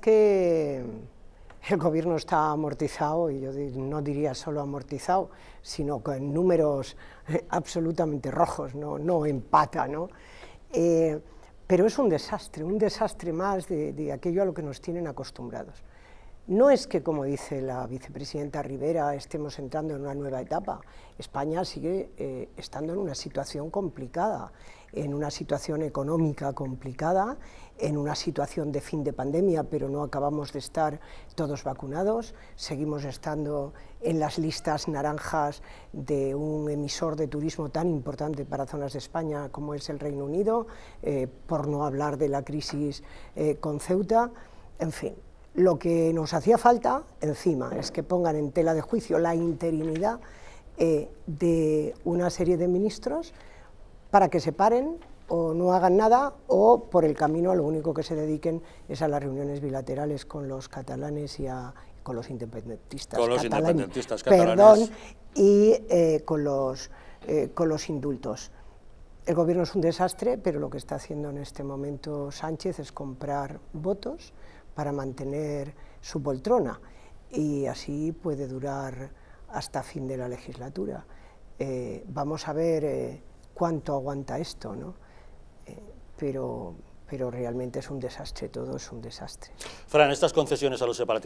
que el gobierno está amortizado, y yo no diría solo amortizado, sino con números eh, absolutamente rojos, no, no empata, ¿no? Eh, pero es un desastre, un desastre más de aquello a lo que nos tienen acostumbrados. No es que, como dice la vicepresidenta Rivera, estemos entrando en una nueva etapa. España sigue eh, estando en una situación complicada, en una situación económica complicada, en una situación de fin de pandemia, pero no acabamos de estar todos vacunados. Seguimos estando en las listas naranjas de un emisor de turismo tan importante para zonas de España como es el Reino Unido, eh, por no hablar de la crisis eh, con Ceuta. En fin, lo que nos hacía falta, encima, es que pongan en tela de juicio la interinidad eh, de una serie de ministros para que se paren o no hagan nada o por el camino lo único que se dediquen es a las reuniones bilaterales con los catalanes y con los independentistas, con los independentistas catalanes. Perdón, y eh, con, los, eh, con los indultos. El gobierno es un desastre, pero lo que está haciendo en este momento Sánchez es comprar votos para mantener su poltrona y así puede durar hasta fin de la legislatura. Eh, vamos a ver eh, cuánto aguanta esto, ¿no? Eh, pero, pero realmente es un desastre, todo es un desastre. Fran, estas concesiones a los separatistas